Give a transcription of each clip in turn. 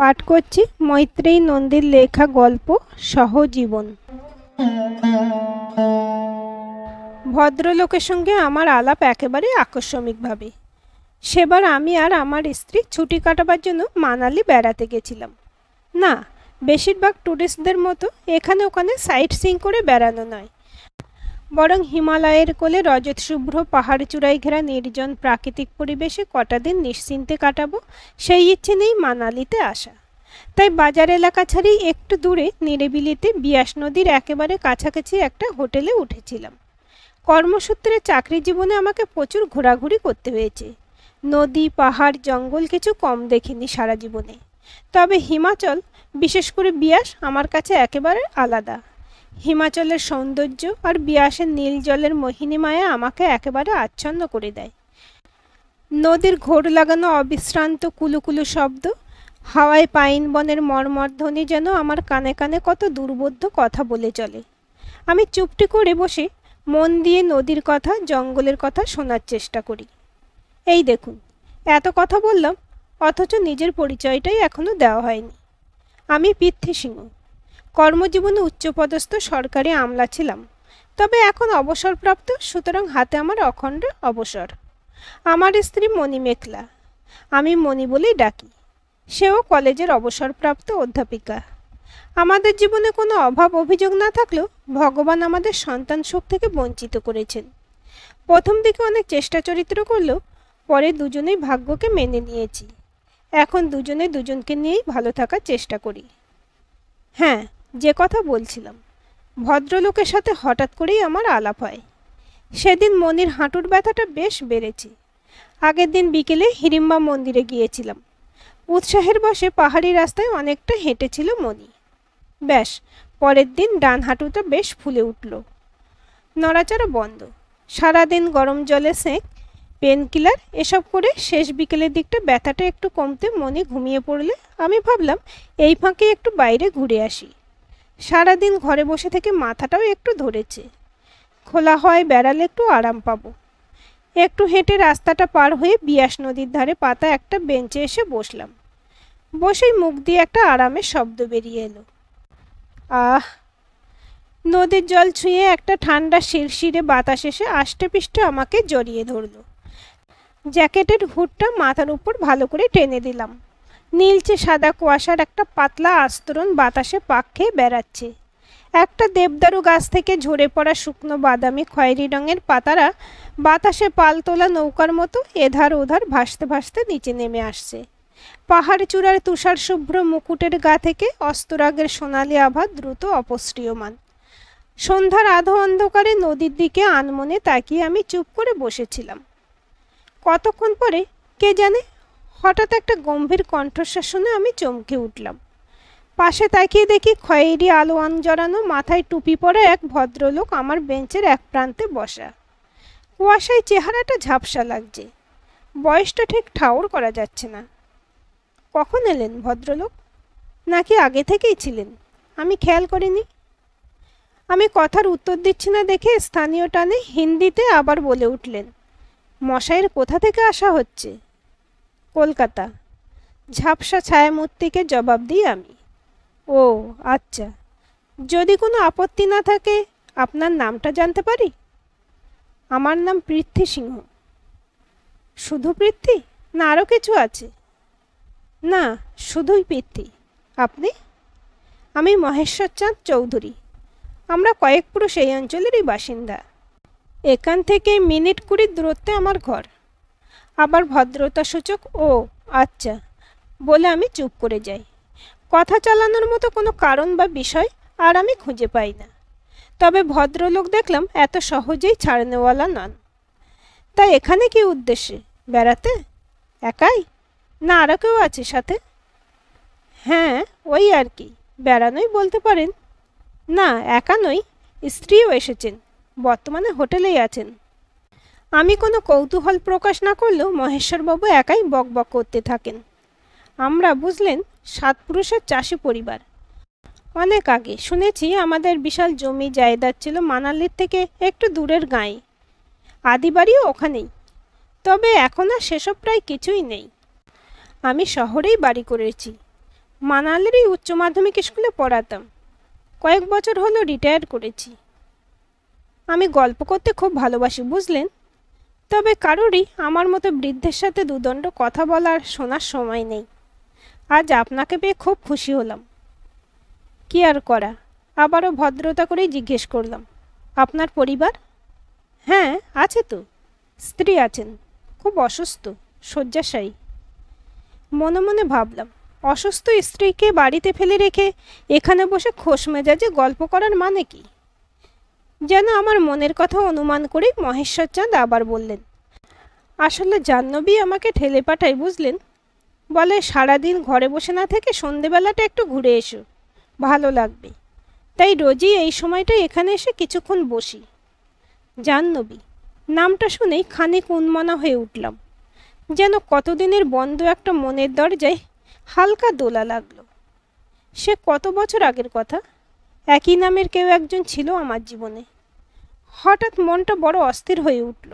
পাঠ করছি মৈত্রেয়ী নন্দীর লেখা গল্প সহজীবন ভদ্রলোকের সঙ্গে আমার আলাপ একেবারে আকস্মিকভাবে সেবার আমি আর আমার স্ত্রী ছুটি কাটাবার জন্য মানালি বেড়াতে গেছিলাম না বেশিরভাগ ট্যুরিস্টদের মতো এখানে ওখানে সাইট সিং করে বেড়ানো নয় বরং হিমালয়ের কোলে রজত শুভ্র চূড়ায় ঘেরা নির্জন প্রাকৃতিক পরিবেশে কটা দিন নিশ্চিন্তে কাটাবো সেই ইচ্ছে নেই মানালিতে আসা তাই বাজার এলাকা ছাড়িয়ে একটু দূরে নিরিবিলিতে বিয়াস নদীর একেবারে কাছাকাছি একটা হোটেলে উঠেছিলাম কর্মসূত্রে চাকরি জীবনে আমাকে প্রচুর ঘোরাঘুরি করতে হয়েছে নদী পাহাড় জঙ্গল কিছু কম দেখিনি সারা জীবনে তবে হিমাচল বিশেষ করে বিয়াস আমার কাছে একেবারে আলাদা হিমাচলের সৌন্দর্য আর বিয়াসের নীল জলের মোহিনীমায়া আমাকে একেবারে আচ্ছন্ন করে দেয় নদীর ঘোর লাগানো অবিশ্রান্ত কুলুকুলু শব্দ হাওয়ায় পাইন বনের মর্মধ্বনি যেন আমার কানে কানে কত দুর্বোধ্য কথা বলে চলে আমি চুপটি করে বসে মন দিয়ে নদীর কথা জঙ্গলের কথা শোনার চেষ্টা করি এই দেখুন এত কথা বললাম অথচ নিজের পরিচয়টাই এখনও দেওয়া হয়নি আমি পৃথ্বী সিংহ কর্মজীবনে উচ্চপদস্থ সরকারি আমলা ছিলাম তবে এখন অবসরপ্রাপ্ত সুতরাং হাতে আমার অখণ্ড অবসর আমার স্ত্রী মণি মেখলা আমি মণি বলেই ডাকি সেও কলেজের অবসরপ্রাপ্ত অধ্যাপিকা আমাদের জীবনে কোনো অভাব অভিযোগ না থাকলেও ভগবান আমাদের সন্তান সুখ থেকে বঞ্চিত করেছেন প্রথম দিকে অনেক চেষ্টা চরিত্র করলেও পরে দুজনেই ভাগ্যকে মেনে নিয়েছি এখন দুজনে দুজনকে নিয়েই ভালো থাকার চেষ্টা করি হ্যাঁ যে কথা বলছিলাম ভদ্রলোকের সাথে হঠাৎ করেই আমার আলাপ হয় সেদিন মনির হাঁটুর ব্যথাটা বেশ বেড়েছে আগের দিন বিকেলে হিড়িম্বা মন্দিরে গিয়েছিলাম উৎসাহের বসে পাহাড়ি রাস্তায় অনেকটা হেঁটেছিল মনি ব্যাস পরের দিন ডান হাঁটুটা বেশ ফুলে উঠল নড়াচড়া বন্ধ সারাদিন গরম জলে সেঁক পেন কিলার এসব করে শেষ বিকেলের দিকটা ব্যথাটা একটু কমতে মনে ঘুমিয়ে পড়লে আমি ভাবলাম এই ফাঁকে একটু বাইরে ঘুরে আসি সারাদিন ঘরে বসে থেকে মাথাটাও একটু ধরেছে খোলা হয় বেড়ালে একটু আরাম পাব একটু হেঁটে রাস্তাটা পার হয়ে বিয়াস নদীর ধারে পাতা একটা বেঞ্চে এসে বসলাম বসেই মুখ দিয়ে একটা আরামের শব্দ বেরিয়ে এলো আহ নদীর জল ছুঁয়ে একটা ঠান্ডা শিরশিরে বাতাস এসে আষ্টে পিষ্টে আমাকে জড়িয়ে ধরল জ্যাকেটের হুটটা মাথার উপর ভালো করে টেনে দিলাম নীলচে সাদা কুয়াশার একটা পাতলা আস্তরণ বাতাসে পাক খেয়ে বেড়াচ্ছে একটা দেবদারু গাছ থেকে ঝরে পড়া শুকনো বাদামি খয়েরি রঙের পাতারা বাতাসে পাল তোলা নৌকার মতো এধার ওধার ভাসতে ভাসতে নিচে নেমে আসছে পাহাড় চূড়ার তুষার শুভ্র মুকুটের গা থেকে অস্তরাগের সোনালি আভা দ্রুত অপস্রিয়মান সন্ধ্যার আধো অন্ধকারে নদীর দিকে আনমনে তাকিয়ে আমি চুপ করে বসেছিলাম কতক্ষণ পরে কে জানে হঠাৎ একটা গম্ভীর কণ্ঠস্বাস শুনে আমি চমকে উঠলাম পাশে তাকিয়ে দেখি খয়েরি আলোয়ান জড়ানো মাথায় টুপি পরে এক ভদ্রলোক আমার বেঞ্চের এক প্রান্তে বসা কুয়াশায় চেহারাটা ঝাপসা লাগছে বয়সটা ঠিক ঠাউর করা যাচ্ছে না কখন এলেন ভদ্রলোক নাকি আগে থেকেই ছিলেন আমি খেয়াল করিনি আমি কথার উত্তর দিচ্ছি না দেখে স্থানীয় টানে হিন্দিতে আবার বলে উঠলেন মশাইয়ের কোথা থেকে আসা হচ্ছে কলকাতা ঝাপসা ছায়ামূর্তিকে জবাব দিই আমি ও আচ্ছা যদি কোনো আপত্তি না থাকে আপনার নামটা জানতে পারি আমার নাম পৃথ্বী সিংহ শুধু পৃথ্বী না আরও কিছু আছে না শুধুই পৃথ্বি আপনি আমি মহেশ্বরচাঁদ চৌধুরী আমরা কয়েক পুরুষ এই অঞ্চলেরই বাসিন্দা এখান থেকে মিনিট কুড়ির দূরত্বে আমার ঘর আবার ভদ্রতাসূচক ও আচ্ছা বলে আমি চুপ করে যাই কথা চালানোর মতো কোনো কারণ বা বিষয় আর আমি খুঁজে পাই না তবে ভদ্রলোক দেখলাম এত সহজেই ছাড়নেওয়ালা নন তা এখানে কি উদ্দেশ্যে বেড়াতে একাই না আরও কেউ আছে সাথে হ্যাঁ ওই আর কি বেড়ানোই বলতে পারেন না একা নই স্ত্রীও এসেছেন বর্তমানে হোটেলেই আছেন আমি কোনো কৌতূহল প্রকাশ না করলেও মহেশ্বরবাবু একাই বকবক করতে থাকেন আমরা বুঝলেন সাত পুরুষের চাষি পরিবার অনেক আগে শুনেছি আমাদের বিশাল জমি জায়দাদ ছিল মানালির থেকে একটু দূরের গাঁয়ে আদিবাড়িও ওখানেই তবে এখন আর সেসব প্রায় কিছুই নেই আমি শহরেই বাড়ি করেছি মানালেরই উচ্চ মাধ্যমিক স্কুলে পড়াতাম কয়েক বছর হলো রিটায়ার করেছি আমি গল্প করতে খুব ভালোবাসি বুঝলেন তবে কারোরই আমার মতো বৃদ্ধের সাথে দুদণ্ড কথা বলার শোনার সময় নেই আজ আপনাকে পেয়ে খুব খুশি হলাম কি আর করা আবারও ভদ্রতা করেই জিজ্ঞেস করলাম আপনার পরিবার হ্যাঁ আছে তো স্ত্রী আছেন খুব অসুস্থ শয্যাশায়ী মনে মনে ভাবলাম অসুস্থ স্ত্রীকে বাড়িতে ফেলে রেখে এখানে বসে খোশ মেজাজে গল্প করার মানে কি যেন আমার মনের কথা অনুমান করে মহেশ্বরচাঁদ আবার বললেন আসলে জাহ্নবী আমাকে ঠেলে পাঠায় বুঝলেন বলে সারাদিন ঘরে বসে না থেকে সন্ধেবেলাটা একটু ঘুরে এসো ভালো লাগবে তাই রোজই এই সময়টা এখানে এসে কিছুক্ষণ বসি জাহ্নবী নামটা শুনেই খানিক উন্মনা হয়ে উঠলাম যেন কতদিনের বন্ধ একটা মনের দরজায় হালকা দোলা লাগলো সে কত বছর আগের কথা একই নামের কেউ একজন ছিল আমার জীবনে হঠাৎ মনটা বড় অস্থির হয়ে উঠল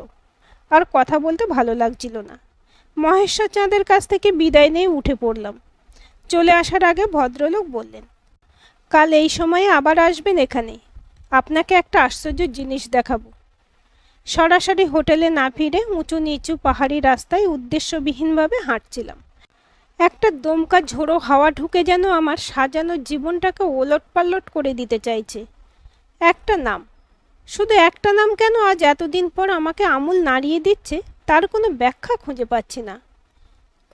আর কথা বলতে ভালো লাগছিল না মহেশ্বর চাঁদের কাছ থেকে বিদায় নিয়ে উঠে পড়লাম চলে আসার আগে ভদ্রলোক বললেন কাল এই সময়ে আবার আসবেন এখানে আপনাকে একটা আশ্চর্য জিনিস দেখাবো সরাসরি হোটেলে না ফিরে উঁচু নিচু পাহাড়ি রাস্তায় উদ্দেশ্যবিহীনভাবে হাঁটছিলাম একটা দমকা ঝোড়ো হাওয়া ঢুকে যেন আমার সাজানো জীবনটাকে ওলট পালট করে দিতে চাইছে একটা নাম শুধু একটা নাম কেন আজ এতদিন পর আমাকে আমূল নাড়িয়ে দিচ্ছে তার কোনো ব্যাখ্যা খুঁজে পাচ্ছি না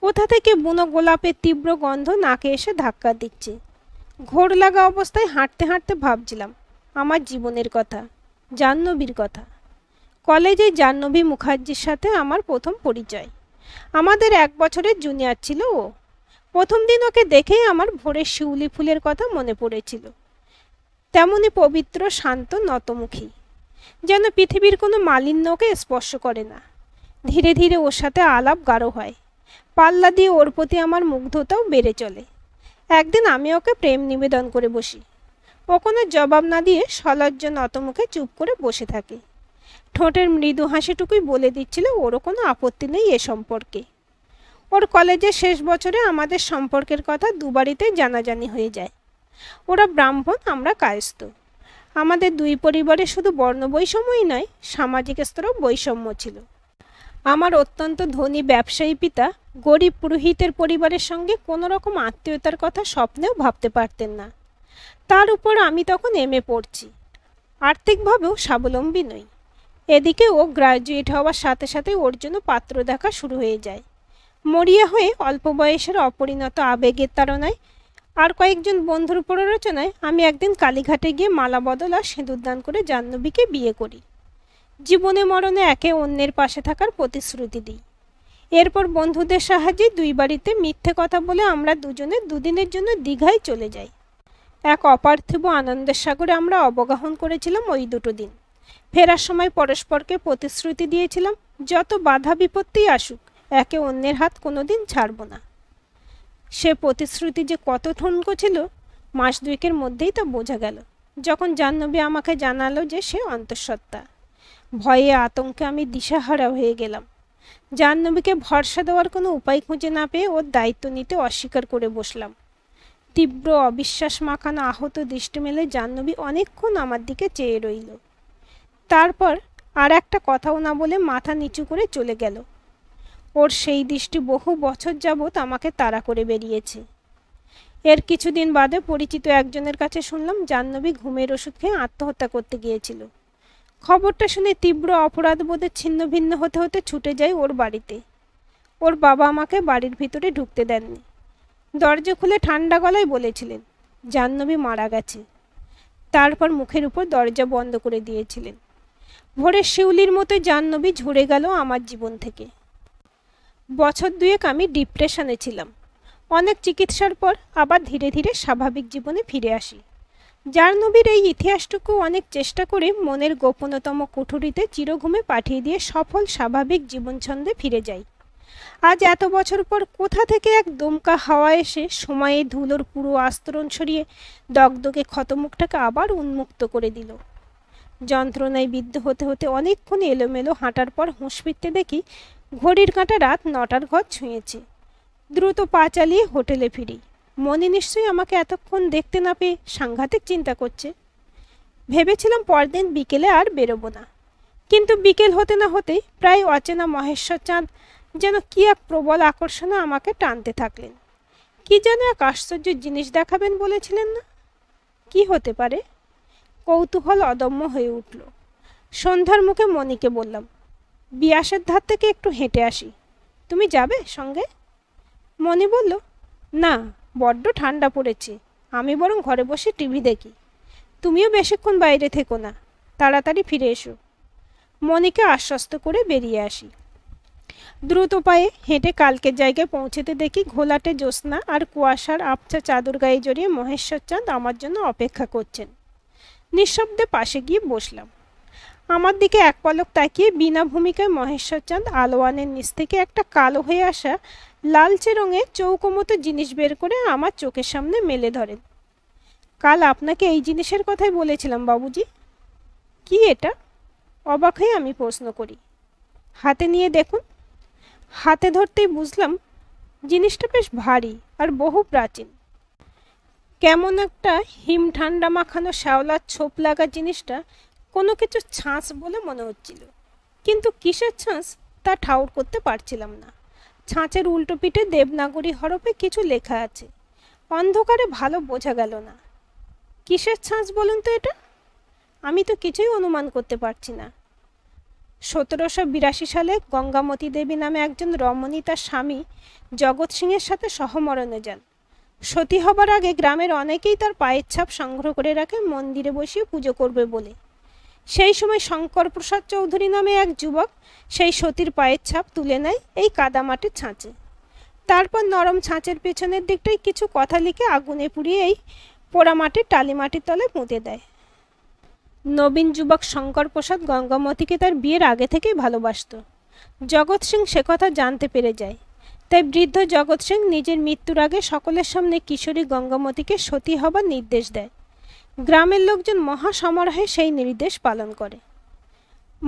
কোথা থেকে বুনো গোলাপের তীব্র গন্ধ নাকে এসে ধাক্কা দিচ্ছে ঘোর লাগা অবস্থায় হাঁটতে হাঁটতে ভাবছিলাম আমার জীবনের কথা জাহ্নবীর কথা কলেজে জাহ্নবী মুখার্জির সাথে আমার প্রথম পরিচয় আমাদের এক বছরের জুনিয়র ছিল ও প্রথম দিন ওকে দেখেই আমার ভোরের শিউলি ফুলের কথা মনে পড়েছিল তেমনি পবিত্র শান্ত নতমুখী যেন পৃথিবীর কোনো মালিন্য ওকে স্পর্শ করে না ধীরে ধীরে ওর সাথে আলাপ গাঢ় হয় পাল্লা দিয়ে ওর প্রতি আমার মুগ্ধতাও বেড়ে চলে একদিন আমি ওকে প্রেম নিবেদন করে বসি ও কোনো জবাব না দিয়ে সলজ্জ নতমুখে চুপ করে বসে থাকে ঠোঁটের মৃদু হাসিটুকুই বলে দিচ্ছিল ওরও কোনো আপত্তি নেই এ সম্পর্কে ওর কলেজের শেষ বছরে আমাদের সম্পর্কের কথা দুবারিতে জানাজানি হয়ে যায় ওরা ব্রাহ্মণ আমরা কায়স্ত আমাদের দুই পরিবারে শুধু বর্ণ বৈষম্যই নয় সামাজিক স্তরেও বৈষম্য ছিল আমার অত্যন্ত ধনী ব্যবসায়ী পিতা গরিব পুরোহিতের পরিবারের সঙ্গে কোনো রকম আত্মীয়তার কথা স্বপ্নেও ভাবতে পারতেন না তার উপর আমি তখন এমে পড়ছি আর্থিকভাবেও স্বাবলম্বী নই এদিকে ও গ্রাজুয়েট হওয়ার সাথে সাথে ওর জন্য পাত্র দেখা শুরু হয়ে যায় মরিয়া হয়ে অল্প বয়সের অপরিণত আবেগের তারনায় আর কয়েকজন বন্ধুর প্ররোচনায় আমি একদিন কালীঘাটে গিয়ে মালা বদল আর সিঁদুরদান করে জাহ্নবীকে বিয়ে করি জীবনে মরণে একে অন্যের পাশে থাকার প্রতিশ্রুতি দিই এরপর বন্ধুদের সাহায্যে দুই বাড়িতে মিথ্যে কথা বলে আমরা দুজনে দুদিনের জন্য দীঘায় চলে যাই এক অপার্থিব আনন্দের সাগরে আমরা অবগাহন করেছিলাম ওই দুটো দিন ফেরার সময় পরস্পরকে প্রতিশ্রুতি দিয়েছিলাম যত বাধা বিপত্তি আসুক একে অন্যের হাত কোনোদিন ছাড়ব না সে প্রতিশ্রুতি যে কত ঠুনকো ছিল মাস দুয়েকের মধ্যেই তা বোঝা গেল যখন জাহ্নবী আমাকে জানালো যে সে অন্তঃসত্ত্বা ভয়ে আতঙ্কে আমি দিশাহারা হয়ে গেলাম জাহ্নবীকে ভরসা দেওয়ার কোনো উপায় খুঁজে না পেয়ে ওর দায়িত্ব নিতে অস্বীকার করে বসলাম তীব্র অবিশ্বাস মাখানো আহত দৃষ্টি মেলে জাহ্নবী অনেকক্ষণ আমার দিকে চেয়ে রইল তারপর আর একটা কথাও না বলে মাথা নিচু করে চলে গেল ওর সেই দৃষ্টি বহু বছর যাবৎ আমাকে তাড়া করে বেরিয়েছে এর কিছুদিন বাদে পরিচিত একজনের কাছে শুনলাম জাহ্নবী ঘুমের ওষুধ খেয়ে আত্মহত্যা করতে গিয়েছিল খবরটা শুনে তীব্র অপরাধ বোধে ছিন্ন ভিন্ন হতে হতে ছুটে যাই ওর বাড়িতে ওর বাবা আমাকে বাড়ির ভিতরে ঢুকতে দেননি দরজা খুলে ঠান্ডা গলায় বলেছিলেন জাহ্নবী মারা গেছে তারপর মুখের উপর দরজা বন্ধ করে দিয়েছিলেন ভোরের শিউলির মতো জাহ্নবী ঝরে গেল আমার জীবন থেকে বছর দুয়েক আমি ডিপ্রেশনে ছিলাম অনেক চিকিৎসার পর আবার ধীরে ধীরে স্বাভাবিক জীবনে ফিরে আসি জাহ্নবীর এই ইতিহাসটুকু অনেক চেষ্টা করে মনের গোপনতম কুঠুরিতে চিরঘুমে পাঠিয়ে দিয়ে সফল স্বাভাবিক জীবন ছন্দে ফিরে যাই আজ এত বছর পর কোথা থেকে এক দমকা হাওয়া এসে সময়ে ধুলোর পুরো আস্তরণ সরিয়ে দগদগে ক্ষতমুখটাকে আবার উন্মুক্ত করে দিল যন্ত্রণায় বিদ্ধ হতে হতে অনেকক্ষণ এলোমেলো হাঁটার পর হুঁশ ফিরতে দেখি ঘড়ির কাঁটা রাত নটার ঘর ছুঁয়েছে দ্রুত পা চালিয়ে হোটেলে ফিরি মনে নিশ্চয়ই আমাকে এতক্ষণ দেখতে না পেয়ে সাংঘাতিক চিন্তা করছে ভেবেছিলাম পরদিন বিকেলে আর বেরোবো না কিন্তু বিকেল হতে না হতে প্রায় অচেনা মহেশ্বর চাঁদ যেন কী এক প্রবল আকর্ষণে আমাকে টানতে থাকলেন কি যেন এক আশ্চর্য জিনিস দেখাবেন বলেছিলেন না কি হতে পারে কৌতূহল অদম্য হয়ে উঠল সন্ধ্যার মুখে মনিকে বললাম বিয়াসের ধার থেকে একটু হেঁটে আসি তুমি যাবে সঙ্গে মনি বলল না বড্ড ঠান্ডা পড়েছে আমি বরং ঘরে বসে টিভি দেখি তুমিও বেশিক্ষণ বাইরে থেকো না তাড়াতাড়ি ফিরে এসো মনিকে আশ্বস্ত করে বেরিয়ে আসি দ্রুত পায়ে হেঁটে কালকের জায়গায় পৌঁছেতে দেখি ঘোলাটে জ্যোৎস্না আর কুয়াশার আবছা চাদর গায়ে জড়িয়ে মহেশ্বর চাঁদ আমার জন্য অপেক্ষা করছেন নিঃশব্দে পাশে গিয়ে বসলাম আমার দিকে এক পলক তাকিয়ে বিনা ভূমিকায় চাঁদ আলোয়ানের নিচ থেকে একটা কালো হয়ে আসা লালচে রঙের চৌকো মতো জিনিস বের করে আমার চোখের সামনে মেলে ধরেন কাল আপনাকে এই জিনিসের কথাই বলেছিলাম বাবুজি কি এটা অবাক হয়ে আমি প্রশ্ন করি হাতে নিয়ে দেখুন হাতে ধরতেই বুঝলাম জিনিসটা বেশ ভারী আর বহু প্রাচীন কেমন একটা হিম ঠান্ডা মাখানো শ্যাওলার ছোপ লাগা জিনিসটা কোনো কিছু ছাঁচ বলে মনে হচ্ছিল কিন্তু কিসের ছাঁচ তা ঠাউর করতে পারছিলাম না ছাঁচের উল্টো পিঠে দেবনাগরী হরপে কিছু লেখা আছে অন্ধকারে ভালো বোঝা গেল না কিসের ছাঁচ বলুন তো এটা আমি তো কিছুই অনুমান করতে পারছি না সতেরোশো বিরাশি সালে গঙ্গামতী দেবী নামে একজন রমণী তার স্বামী জগৎ সিংয়ের সাথে সহমরণে যান সতী হবার আগে গ্রামের অনেকেই তার পায়ের ছাপ সংগ্রহ করে রাখে মন্দিরে বসিয়ে পুজো করবে বলে সেই সময় শঙ্কর প্রসাদ চৌধুরী নামে এক যুবক সেই সতীর পায়ের ছাপ তুলে নেয় এই কাদা মাটির ছাঁচে তারপর নরম ছাঁচের পেছনের দিকটায় কিছু কথা লিখে আগুনে পুড়িয়ে এই পোড়া মাটির টালি মাটির তলে পুঁতে দেয় নবীন যুবক শঙ্কর প্রসাদ গঙ্গামতীকে তার বিয়ের আগে থেকেই ভালোবাসত জগৎ সিং সে কথা জানতে পেরে যায় তাই বৃদ্ধ জগৎ সিং নিজের মৃত্যুর আগে সকলের সামনে কিশোরী গঙ্গামতীকে সতী হবার নির্দেশ দেয় গ্রামের লোকজন মহাসমারোহে সেই নির্দেশ পালন করে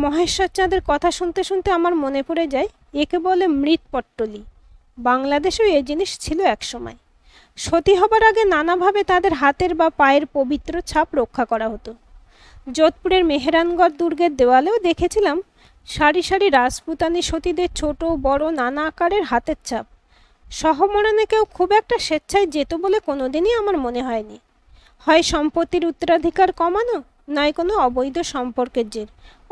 মহেশ্বর চাঁদের কথা শুনতে শুনতে আমার মনে পড়ে যায় একে বলে মৃৎপট্টলি বাংলাদেশেও এই জিনিস ছিল একসময় সতী হবার আগে নানাভাবে তাদের হাতের বা পায়ের পবিত্র ছাপ রক্ষা করা হতো যোধপুরের মেহরানগড় দুর্গের দেওয়ালেও দেখেছিলাম সারি সারি রাজপুতানি সতীদের ছোট বড় নানা আকারের হাতের চাপ সহমরণে কেউ খুব একটা স্বেচ্ছায় যেত বলে কোনোদিনই আমার মনে হয়নি হয় সম্পত্তির উত্তরাধিকার কমানো নয় কোনো অবৈধ সম্পর্কের জের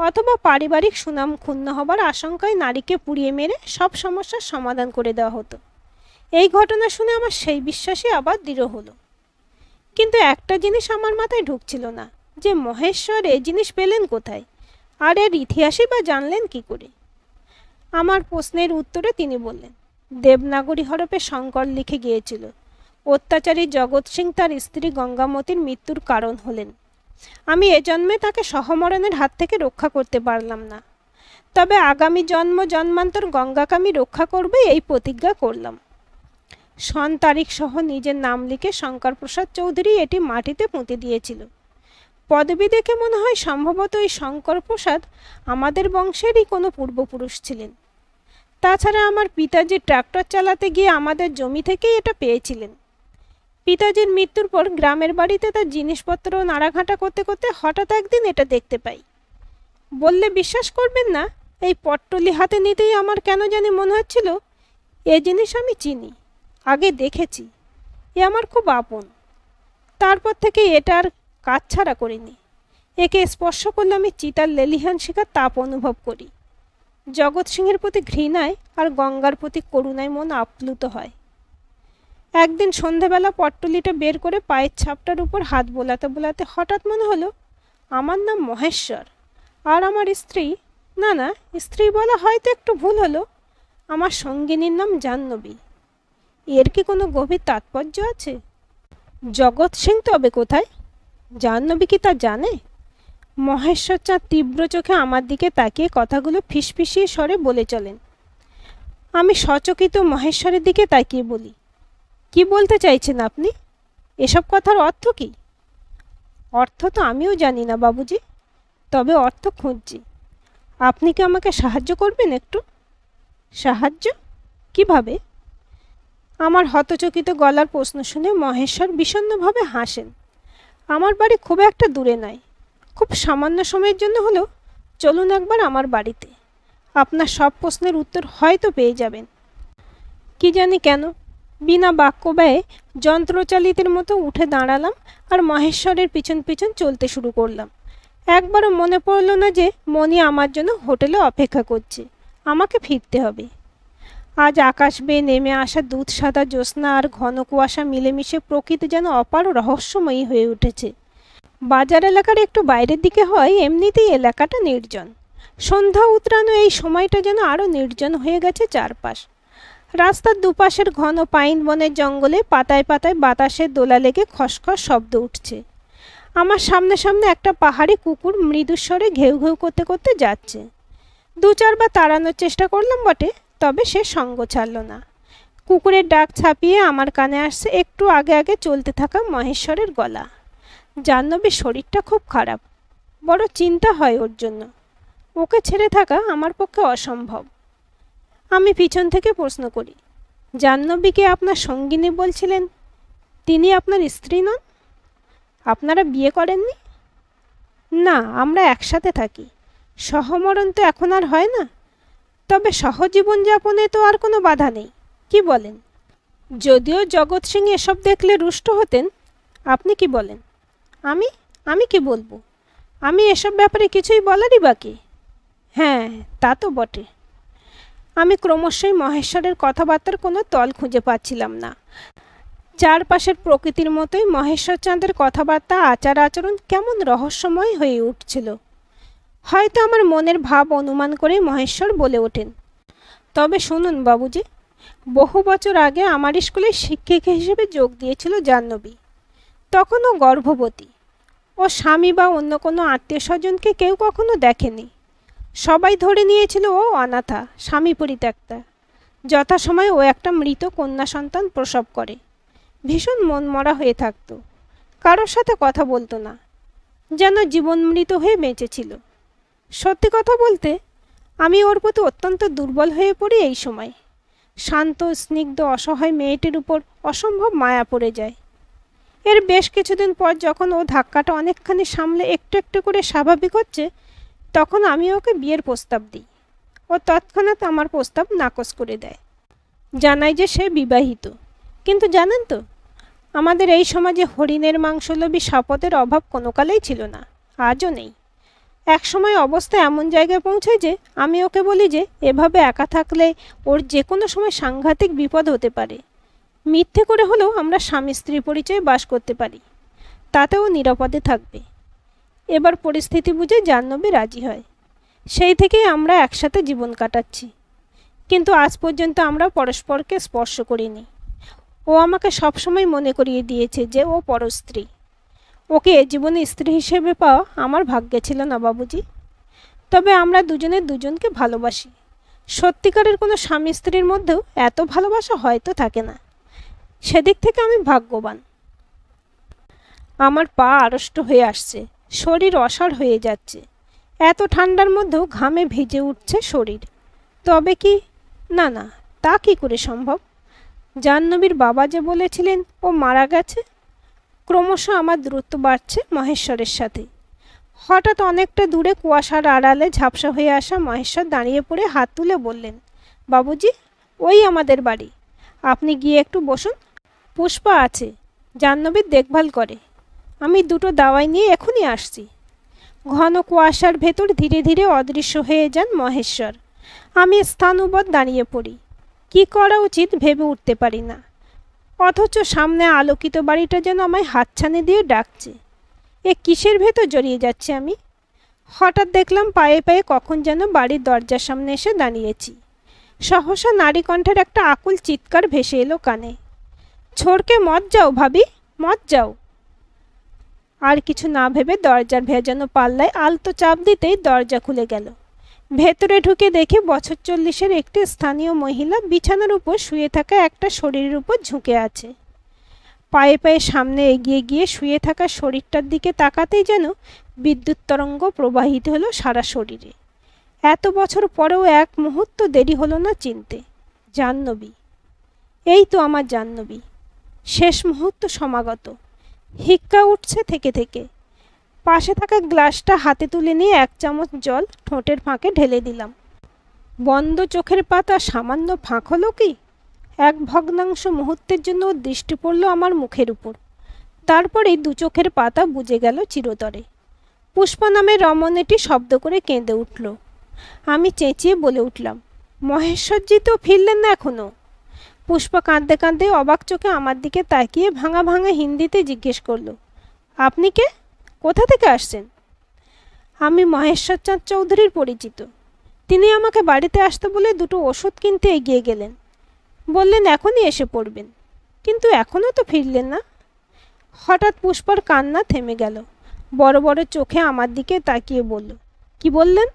অথবা পারিবারিক সুনাম ক্ষুণ্ণ হবার আশঙ্কায় নারীকে পুড়িয়ে মেরে সব সমস্যার সমাধান করে দেওয়া হতো এই ঘটনা শুনে আমার সেই বিশ্বাসই আবার দৃঢ় হলো কিন্তু একটা জিনিস আমার মাথায় ঢুকছিল না যে মহেশ্বর এই জিনিস পেলেন কোথায় আর এর ইতিহাসই বা জানলেন কি করে আমার প্রশ্নের উত্তরে তিনি বললেন দেবনাগরী হরপে শঙ্কর লিখে গিয়েছিল অত্যাচারী জগৎ সিং তার স্ত্রী গঙ্গামতির মৃত্যুর কারণ হলেন আমি এ জন্মে তাকে সহমরণের হাত থেকে রক্ষা করতে পারলাম না তবে আগামী জন্ম জন্মান্তর গঙ্গাকে আমি রক্ষা করবে এই প্রতিজ্ঞা করলাম সন তারিখ সহ নিজের নাম লিখে শঙ্কর প্রসাদ চৌধুরী এটি মাটিতে পুঁতে দিয়েছিল পদবী দেখে মনে হয় সম্ভবত এই শঙ্কর প্রসাদ আমাদের বংশেরই কোনো পূর্বপুরুষ ছিলেন তাছাড়া আমার পিতাজি ট্রাক্টর চালাতে গিয়ে আমাদের জমি থেকেই এটা পেয়েছিলেন পিতাজির মৃত্যুর পর গ্রামের বাড়িতে তার জিনিসপত্র নাড়াঘাঁটা করতে করতে হঠাৎ একদিন এটা দেখতে পাই বললে বিশ্বাস করবেন না এই পট্টলি হাতে নিতেই আমার কেন জানি মনে হচ্ছিল এ জিনিস আমি চিনি আগে দেখেছি এ আমার খুব আপন তারপর থেকে এটা আর কাজ ছাড়া করিনি একে স্পর্শ করলে আমি চিতার লেলিহান শিখার তাপ অনুভব করি জগৎ সিংহের প্রতি ঘৃণায় আর গঙ্গার প্রতি করুণায় মন আপ্লুত হয় একদিন সন্ধেবেলা পট্টলিটা বের করে পায়ের ছাপটার উপর হাত বোলাতে বোলাতে হঠাৎ মনে হলো আমার নাম মহেশ্বর আর আমার স্ত্রী না না স্ত্রী বলা হয়তো একটু ভুল হলো আমার সঙ্গিনীর নাম জাহ্নবী এর কি কোনো গভীর তাৎপর্য আছে জগৎ সিং তবে কোথায় জাহ্নবী কি তা জানে মহেশ্বর চাঁদ তীব্র চোখে আমার দিকে তাকিয়ে কথাগুলো ফিসফিসিয়ে স্বরে বলে চলেন আমি সচকিত মহেশ্বরের দিকে তাকিয়ে বলি কি বলতে চাইছেন আপনি এসব কথার অর্থ কি অর্থ তো আমিও জানি না বাবুজি তবে অর্থ খুঁজছি আপনি কি আমাকে সাহায্য করবেন একটু সাহায্য কিভাবে আমার হতচকিত গলার প্রশ্ন শুনে মহেশ্বর বিষণ্নভাবে হাসেন আমার বাড়ি খুব একটা দূরে নয় খুব সামান্য সময়ের জন্য হলেও চলুন একবার আমার বাড়িতে আপনার সব প্রশ্নের উত্তর হয়তো পেয়ে যাবেন কি জানি কেন বিনা বাক্য ব্যয়ে যন্ত্রচালিতের মতো উঠে দাঁড়ালাম আর মহেশ্বরের পিছন পিছন চলতে শুরু করলাম একবারও মনে পড়ল না যে মনি আমার জন্য হোটেলে অপেক্ষা করছে আমাকে ফিরতে হবে আজ আকাশ বেয়ে নেমে আসা দুধ সাদা জ্যোৎস্না আর ঘন কুয়াশা মিলেমিশে প্রকৃতি যেন অপার রহস্যময়ী হয়ে উঠেছে বাজার এলাকার একটু বাইরের দিকে হয় এমনিতেই এলাকাটা নির্জন সন্ধ্যা উত্রানো এই সময়টা যেন আরও নির্জন হয়ে গেছে চারপাশ রাস্তার দুপাশের ঘন পাইন বনের জঙ্গলে পাতায় পাতায় বাতাসের দোলা লেগে খসখস শব্দ উঠছে আমার সামনে সামনে একটা পাহাড়ি কুকুর মৃদুস্বরে ঘেউ ঘেউ করতে করতে যাচ্ছে দু চারবার তাড়ানোর চেষ্টা করলাম বটে তবে সে সঙ্গ ছাড়ল না কুকুরের ডাক ছাপিয়ে আমার কানে আসছে একটু আগে আগে চলতে থাকা মহেশ্বরের গলা জাহ্নবীর শরীরটা খুব খারাপ বড় চিন্তা হয় ওর জন্য ওকে ছেড়ে থাকা আমার পক্ষে অসম্ভব আমি পিছন থেকে প্রশ্ন করি জাহ্নবীকে আপনার সঙ্গিনী বলছিলেন তিনি আপনার স্ত্রী নন আপনারা বিয়ে করেননি না আমরা একসাথে থাকি সহমরণ তো এখন আর হয় না তবে সহজ জীবনযাপনে তো আর কোনো বাধা নেই কি বলেন যদিও জগৎ সিং এসব দেখলে রুষ্ট হতেন আপনি কি বলেন আমি আমি কি বলবো আমি এসব ব্যাপারে কিছুই বলারই বাকি হ্যাঁ তা তো বটে আমি ক্রমশই মহেশ্বরের কথাবার্তার কোনো তল খুঁজে পাচ্ছিলাম না চারপাশের প্রকৃতির মতোই মহেশ্বর চাঁদের কথাবার্তা আচার আচরণ কেমন রহস্যময় হয়ে উঠছিল হয়তো আমার মনের ভাব অনুমান করে মহেশ্বর বলে ওঠেন তবে শুনুন বাবুজি বহু বছর আগে আমার স্কুলে শিক্ষিকা হিসেবে যোগ দিয়েছিল জাহ্নবী তখনও গর্ভবতী ও স্বামী বা অন্য কোনো আত্মীয় স্বজনকে কেউ কখনো দেখেনি সবাই ধরে নিয়েছিল ও অনাথা স্বামী পরিত্যক্তা যথাসময়ে ও একটা মৃত কন্যা সন্তান প্রসব করে ভীষণ মনমরা হয়ে থাকতো কারোর সাথে কথা বলতো না যেন জীবন মৃত হয়ে বেঁচেছিল সত্যি কথা বলতে আমি ওর প্রতি অত্যন্ত দুর্বল হয়ে পড়ি এই সময় শান্ত স্নিগ্ধ অসহায় মেয়েটির উপর অসম্ভব মায়া পড়ে যায় এর বেশ কিছুদিন পর যখন ও ধাক্কাটা অনেকখানি সামলে একটু একটু করে স্বাভাবিক হচ্ছে তখন আমি ওকে বিয়ের প্রস্তাব দিই ও তৎক্ষণাৎ আমার প্রস্তাব নাকচ করে দেয় জানায় যে সে বিবাহিত কিন্তু জানেন তো আমাদের এই সমাজে হরিণের মাংসলোভী শপথের অভাব কোনো কালেই ছিল না আজও নেই এক সময় অবস্থা এমন জায়গায় পৌঁছায় যে আমি ওকে বলি যে এভাবে একা থাকলে ওর যে কোনো সময় সাংঘাতিক বিপদ হতে পারে মিথ্যে করে হলেও আমরা স্বামী স্ত্রী পরিচয়ে বাস করতে পারি তাতেও নিরাপদে থাকবে এবার পরিস্থিতি বুঝে জাহ্নবী রাজি হয় সেই থেকেই আমরা একসাথে জীবন কাটাচ্ছি কিন্তু আজ পর্যন্ত আমরা পরস্পরকে স্পর্শ করিনি ও আমাকে সবসময় মনে করিয়ে দিয়েছে যে ও পরস্ত্রী ওকে জীবনে স্ত্রী হিসেবে পাওয়া আমার ভাগ্যে ছিল না বাবুজি তবে আমরা দুজনে দুজনকে ভালোবাসি সত্যিকারের কোনো স্বামী স্ত্রীর মধ্যেও এত ভালোবাসা হয়তো থাকে না সেদিক থেকে আমি ভাগ্যবান আমার পা আড়ষ্ট হয়ে আসছে শরীর অসাড় হয়ে যাচ্ছে এত ঠান্ডার মধ্যেও ঘামে ভিজে উঠছে শরীর তবে কি না না তা কি করে সম্ভব জাহ্নবীর বাবা যে বলেছিলেন ও মারা গেছে ক্রমশ আমার দূরত্ব বাড়ছে মহেশ্বরের সাথে হঠাৎ অনেকটা দূরে কুয়াশার আড়ালে ঝাপসা হয়ে আসা মহেশ্বর দাঁড়িয়ে পড়ে হাত তুলে বললেন বাবুজি ওই আমাদের বাড়ি আপনি গিয়ে একটু বসুন পুষ্পা আছে জাহ্নবীর দেখভাল করে আমি দুটো দাওয়াই নিয়ে এখনই আসছি ঘন কুয়াশার ভেতর ধীরে ধীরে অদৃশ্য হয়ে যান মহেশ্বর আমি স্থানুবধ দাঁড়িয়ে পড়ি কি করা উচিত ভেবে উঠতে পারি না অথচ সামনে আলোকিত বাড়িটা যেন আমায় হাতছানি দিয়ে ডাকছে এ কিসের ভেতর জড়িয়ে যাচ্ছে আমি হঠাৎ দেখলাম পায়ে পায়ে কখন যেন বাড়ির দরজার সামনে এসে দাঁড়িয়েছি সহসা নারী কণ্ঠের একটা আকুল চিৎকার ভেসে এলো কানে ছোড়কে মত যাও ভাবি মত যাও আর কিছু না ভেবে দরজার ভেজানো পাল্লায় আলতো চাপ দিতেই দরজা খুলে গেল ভেতরে ঢুকে দেখি বছর চল্লিশের একটি স্থানীয় মহিলা বিছানার উপর শুয়ে থাকা একটা শরীরের উপর ঝুঁকে আছে পায়ে পায়ে সামনে এগিয়ে গিয়ে শুয়ে থাকা শরীরটার দিকে তাকাতেই যেন বিদ্যুৎ তরঙ্গ প্রবাহিত হলো সারা শরীরে এত বছর পরেও এক মুহূর্ত দেরি হলো না চিনতে জাহ্নবী এই তো আমার জাহ্নবী শেষ মুহূর্ত সমাগত হিক্কা উঠছে থেকে থেকে পাশে থাকা গ্লাসটা হাতে তুলে নিয়ে এক চামচ জল ঠোঁটের ফাঁকে ঢেলে দিলাম বন্ধ চোখের পাতা সামান্য ফাঁক হলো কি এক ভগ্নাংশ মুহূর্তের জন্য দৃষ্টি পড়ল আমার মুখের উপর তারপরে দু চোখের পাতা বুঝে গেল চিরতরে পুষ্পা নামে রমণীটি শব্দ করে কেঁদে উঠল আমি চেঁচিয়ে বলে উঠলাম মহেশ্বরজি তো ফিরলেন না এখনও পুষ্পা কাঁদতে কাঁদতে অবাক চোখে আমার দিকে তাকিয়ে ভাঙা ভাঙা হিন্দিতে জিজ্ঞেস করলো আপনি কে কোথা থেকে আসছেন আমি মহেশ্বরচাঁদ চৌধুরীর পরিচিত তিনি আমাকে বাড়িতে আসতে বলে দুটো ওষুধ কিনতে এগিয়ে গেলেন বললেন এখনই এসে পড়বেন কিন্তু এখনও তো ফিরলেন না হঠাৎ পুষ্পার কান্না থেমে গেল বড় বড় চোখে আমার দিকে তাকিয়ে বলল কি বললেন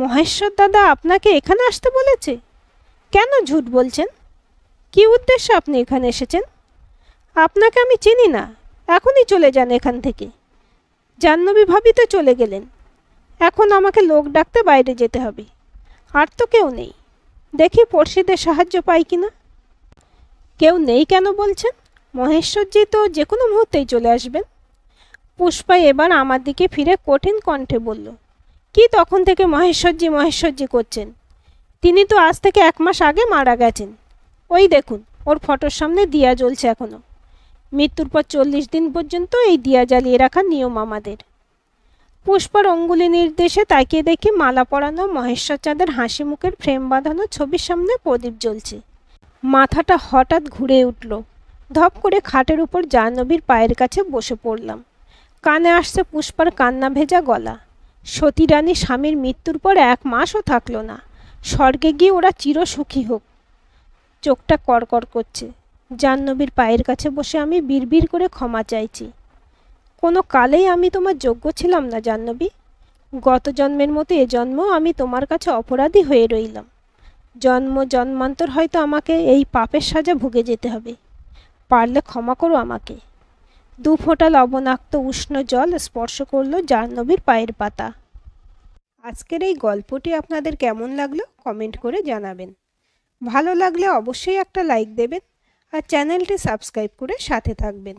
মহেশ্বর দাদা আপনাকে এখানে আসতে বলেছে কেন ঝুট বলছেন কি উদ্দেশ্যে আপনি এখানে এসেছেন আপনাকে আমি চিনি না এখনই চলে যান এখান থেকে জাহ্নবী ভাবিতে তো চলে গেলেন এখন আমাকে লোক ডাকতে বাইরে যেতে হবে আর তো কেউ নেই দেখি পড়শিদের সাহায্য পাই কি না কেউ নেই কেন বলছেন মহেশ্বরজি তো যে কোনো মুহূর্তেই চলে আসবেন পুষ্পা এবার আমার দিকে ফিরে কঠিন কণ্ঠে বলল কি তখন থেকে মহেশ্বরজি মহেশ্বরজি করছেন তিনি তো আজ থেকে এক মাস আগে মারা গেছেন ওই দেখুন ওর ফটোর সামনে দিয়া জ্বলছে এখনও মৃত্যুর পর চল্লিশ দিন পর্যন্ত এই দিয়া জ্বালিয়ে রাখার নিয়ম আমাদের পুষ্পার অঙ্গুলি নির্দেশে তাকে দেখি মালা পরানো মহেশ্বর চাঁদের হাসি মুখের ফ্রেম বাঁধানো ছবির সামনে প্রদীপ জ্বলছে মাথাটা হঠাৎ ঘুরে উঠল ধপ করে খাটের উপর জাহ্নবীর পায়ের কাছে বসে পড়লাম কানে আসছে পুষ্পার কান্না ভেজা গলা সতীরানী স্বামীর মৃত্যুর পর এক মাসও থাকলো না স্বর্গে গিয়ে ওরা চিরসুখী হোক চোখটা কড়কড় করছে জাহ্নবীর পায়ের কাছে বসে আমি বিড়বিড় করে ক্ষমা চাইছি কোনো কালেই আমি তোমার যোগ্য ছিলাম না জাহ্নবী গত জন্মের মতো এ জন্ম আমি তোমার কাছে অপরাধী হয়ে রইলাম জন্ম জন্মান্তর হয়তো আমাকে এই পাপের সাজা ভুগে যেতে হবে পারলে ক্ষমা করো আমাকে দু ফোঁটা লবণাক্ত উষ্ণ জল স্পর্শ করলো জাহ্নবীর পায়ের পাতা আজকের এই গল্পটি আপনাদের কেমন লাগলো কমেন্ট করে জানাবেন ভালো লাগলে অবশ্যই একটা লাইক দেবেন আর চ্যানেলটি সাবস্ক্রাইব করে সাথে থাকবেন